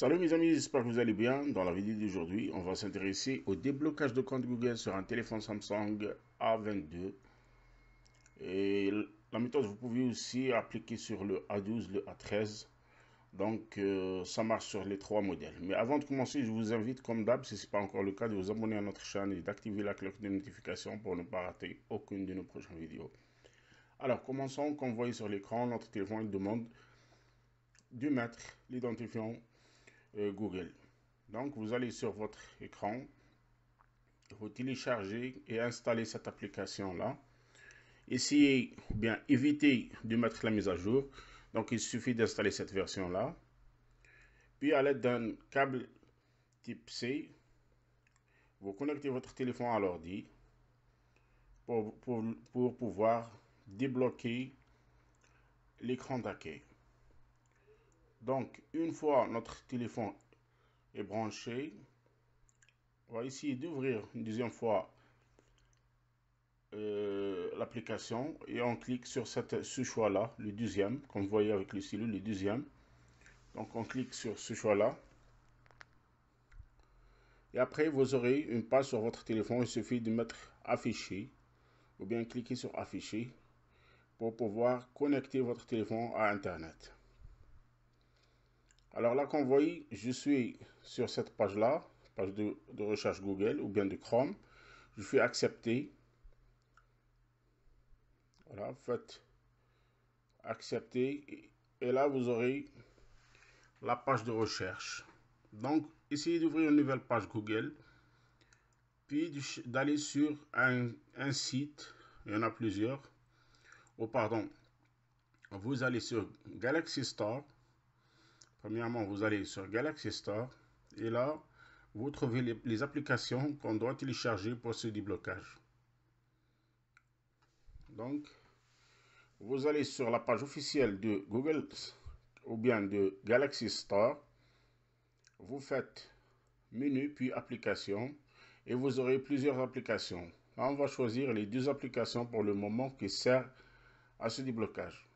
Salut mes amis, j'espère que vous allez bien. Dans la vidéo d'aujourd'hui, on va s'intéresser au déblocage de compte Google sur un téléphone Samsung A22. Et la méthode, vous pouvez aussi appliquer sur le A12, le A13. Donc, euh, ça marche sur les trois modèles. Mais avant de commencer, je vous invite, comme d'hab, si ce n'est pas encore le cas, de vous abonner à notre chaîne et d'activer la cloche de notification pour ne pas rater aucune de nos prochaines vidéos. Alors, commençons. Comme vous voyez sur l'écran, notre téléphone demande de mettre l'identifiant euh, Google. Donc vous allez sur votre écran, vous téléchargez et installez cette application là. Essayez bien évitez de mettre la mise à jour. Donc il suffit d'installer cette version là. Puis à l'aide d'un câble type C, vous connectez votre téléphone à l'ordi pour, pour pouvoir débloquer l'écran d'accueil. Donc, une fois notre téléphone est branché, on va essayer d'ouvrir une deuxième fois euh, l'application et on clique sur ce choix-là, le deuxième, comme vous voyez avec le cellule, le deuxième. Donc, on clique sur ce choix-là. Et après, vous aurez une page sur votre téléphone. Il suffit de mettre afficher ou bien cliquer sur afficher pour pouvoir connecter votre téléphone à Internet. Alors là, comme vous voyez, je suis sur cette page-là, page, de, recherche Google ou bien de Chrome. Je fais accepter. Voilà, faites accepter. Et, là, vous aurez la page de recherche. Donc, essayez d'ouvrir une nouvelle page Google. Puis d'aller sur un, un site. Il y en a plusieurs. Oh, pardon. Vous allez sur Galaxy Store Premièrement, vous allez sur Galaxy Store et là, vous trouvez les, applications qu'on doit télécharger pour ce déblocage. Donc, vous allez sur la page officielle de Google ou bien de Galaxy Store. Vous faites menu puis application et vous aurez plusieurs applications. Là, on va choisir les deux applications pour le moment qui servent à ce déblocage.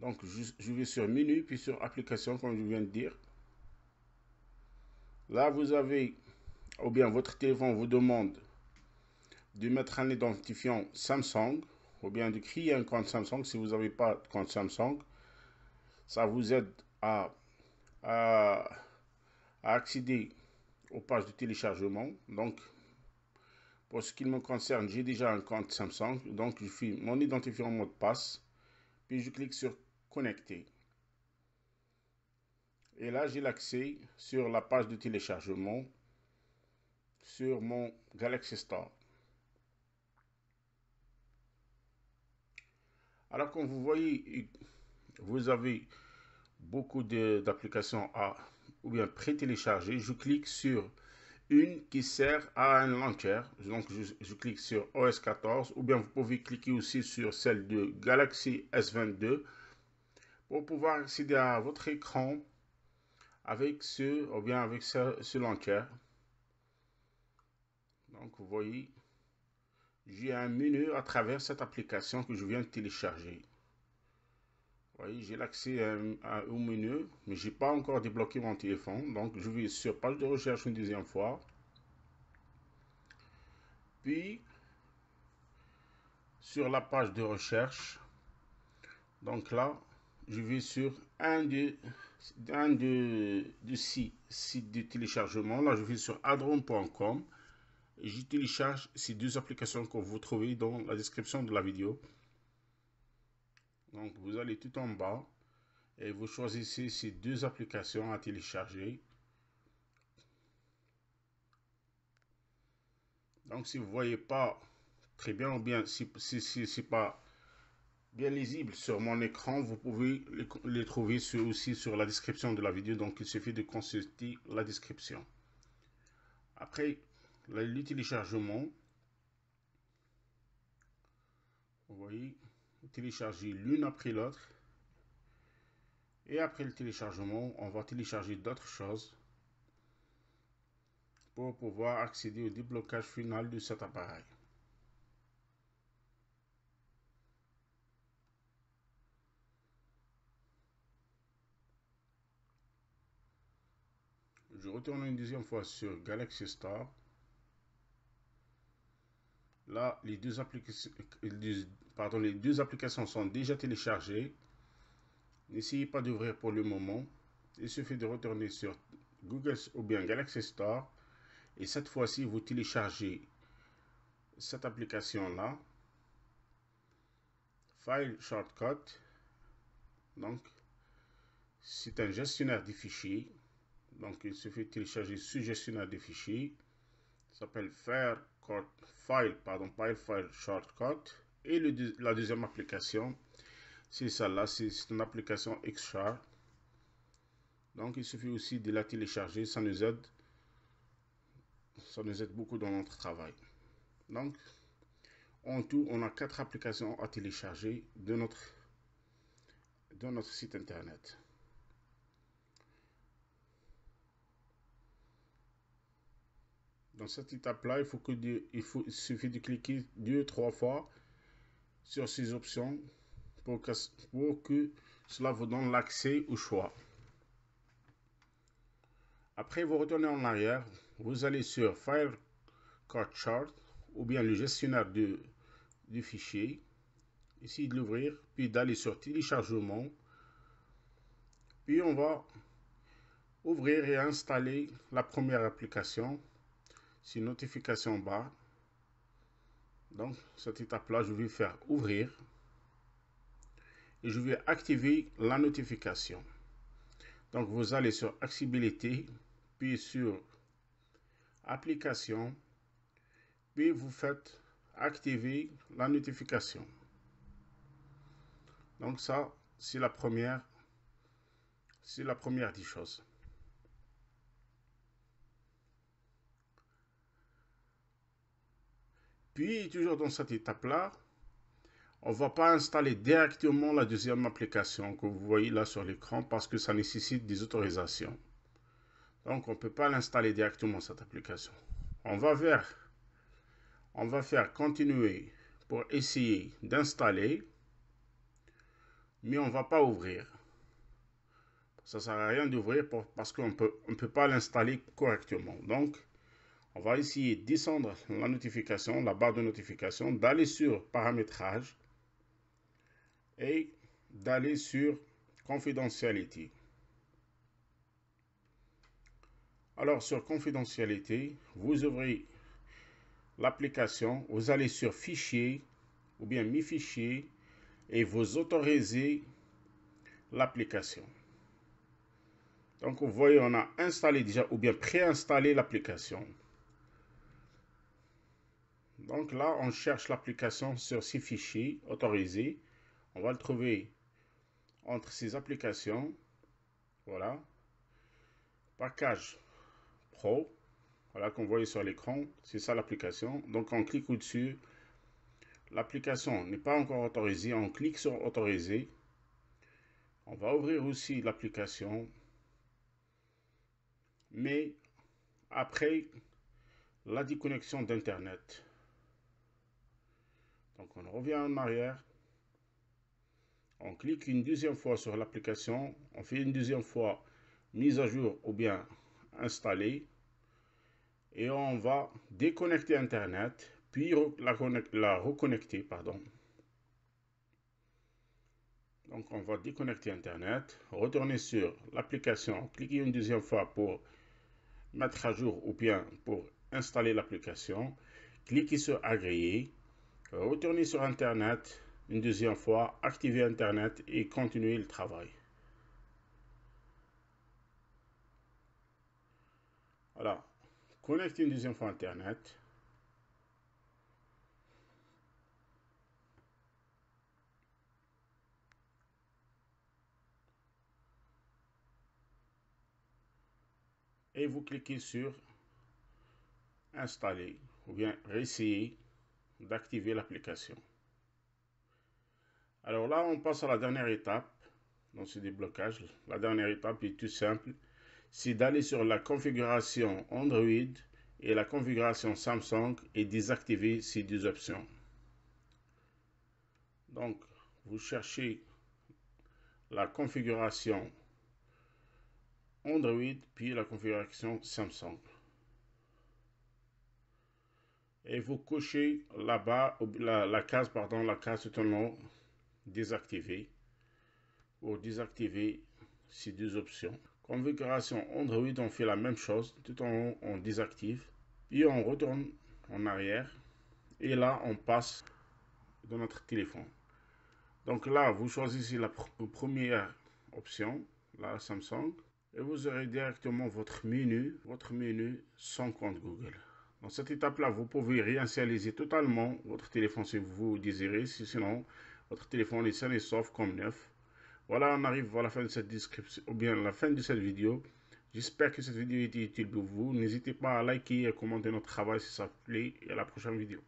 Donc, je, vais sur menu, puis sur application, comme je viens de dire. Là, vous avez, ou bien votre téléphone vous demande de mettre un identifiant Samsung, ou bien de créer un compte Samsung si vous n'avez pas de compte Samsung. Ça vous aide à, accéder aux pages de téléchargement. Donc, pour ce qui me concerne, j'ai déjà un compte Samsung. Donc, je fais mon identifiant mot de passe. Puis, je clique sur connecté. Et là, j'ai l'accès sur la page de téléchargement sur mon Galaxy Store. Alors, comme vous voyez, vous avez beaucoup d'applications à ou bien pré-télécharger. Je clique sur une qui sert à un launcher. Donc, je, je, clique sur OS 14 ou bien vous pouvez cliquer aussi sur celle de Galaxy S22 pour pouvoir accéder à votre écran avec ce ou bien avec ce, ce Donc vous voyez, j'ai un menu à travers cette application que je viens de télécharger. Vous voyez, j'ai l'accès au menu, mais j'ai pas encore débloqué mon téléphone. Donc je vais sur page de recherche une deuxième fois. Puis sur la page de recherche. Donc là, je vais sur un de, ces de, de téléchargement. Là, je vais sur adron.com. J'utilise télécharge ces deux applications que vous trouvez dans la description de la vidéo. Donc, vous allez tout en bas et vous choisissez ces deux applications à télécharger. Donc, si vous voyez pas très bien ou bien si ce si, pas bien lisible sur mon écran. Vous pouvez les trouver aussi sur la description de la vidéo. Donc, il suffit de consulter la description. Après le téléchargement, vous voyez, télécharger l'une après l'autre. Et après le téléchargement, on va télécharger d'autres choses pour pouvoir accéder au déblocage final de cet appareil. je retourne une deuxième fois sur Galaxy Store. Là, les deux, applications, les deux applications sont déjà téléchargées. N'essayez pas d'ouvrir pour le moment. Il suffit de retourner sur Google ou bien Galaxy Store. Et cette fois-ci, vous téléchargez cette application-là. File Shortcut. Donc, c'est un gestionnaire des fichiers. Donc, il suffit de télécharger suggestionnaire des fichiers. Ça s'appelle faire File, pardon, File File Shortcut. Et la deuxième application, c'est celle-là, c'est une application xchar Donc, il suffit aussi de la télécharger, ça nous aide. Ça nous aide beaucoup dans notre travail. Donc, en tout, on a quatre applications à télécharger de de notre site internet. Dans cette étape-là, il, faut que il, suffit de cliquer deux, trois fois sur ces options pour que, cela vous donne l'accès au choix. Après, vous retournez en arrière, vous allez sur File Card Chart ou bien le gestionnaire de, du fichier. Ici, de l'ouvrir, puis d'aller sur Téléchargement. Puis on va ouvrir et installer la première application notification bas Donc, cette étape-là, je vais faire ouvrir. Et je vais activer la notification. Donc, vous allez sur Accessibilité, puis sur Application, puis vous faites activer la notification. Donc ça, c'est la première, c'est la première des choses. toujours dans cette étape-là, on ne va pas installer directement la deuxième application que vous voyez là sur l'écran parce que ça nécessite des autorisations. Donc, on ne peut pas l'installer directement, cette application. On va vers, on va faire continuer pour essayer d'installer, mais on ne va pas ouvrir. Ça ne sert à rien d'ouvrir parce qu'on peut, ne peut pas l'installer correctement. Donc, on va essayer de descendre la notification, la barre de notification, d'aller sur paramétrage et d'aller sur confidentialité. Alors sur confidentialité, vous ouvrez l'application, vous allez sur fichier ou bien mi fichier et vous autorisez l'application. Donc vous voyez, on a installé déjà ou bien préinstallé l'application. Donc là, on cherche l'application sur ces fichiers autorisés. On va le trouver entre ces applications. Voilà. Package Pro. Voilà, qu'on voyait sur l'écran. C'est ça l'application. Donc, on clique au-dessus. L'application n'est pas encore autorisée. On clique sur Autoriser. On va ouvrir aussi l'application. Mais après la déconnexion d'Internet. Donc on revient en arrière. On clique une deuxième fois sur l'application. On fait une deuxième fois mise à jour ou bien installer. Et on va déconnecter Internet, puis la, reconnecter. Pardon. Donc on va déconnecter Internet, retourner sur l'application, cliquer une deuxième fois pour mettre à jour ou bien pour installer l'application. Cliquez sur agréer. Euh, retournez sur Internet une deuxième fois, activez Internet et continuez le travail. Alors, connectez une deuxième fois Internet. Et vous cliquez sur installer ou bien réessayer d'activer l'application. Alors là, on passe à la dernière étape dans ce déblocage. La dernière étape est tout simple. C'est d'aller sur la configuration Android et la configuration Samsung et désactiver ces deux options. Donc, vous cherchez la configuration Android puis la configuration Samsung et vous cochez là-bas la, case pardon la case tout haut, désactiver ou désactiver ces deux options configuration android on fait la même chose tout en haut on désactive puis on retourne en arrière et là on passe dans notre téléphone donc là vous choisissez la première option la samsung et vous aurez directement votre menu votre menu sans compte google dans cette étape-là, vous pouvez réinitialiser totalement votre téléphone si vous désirez. Sinon, votre téléphone est sain et sauf comme neuf. Voilà, on arrive à la fin de cette description, ou bien la fin de cette vidéo. J'espère que cette vidéo a été utile pour vous. N'hésitez pas à liker et à commenter notre travail si ça vous plaît. Et à la prochaine vidéo.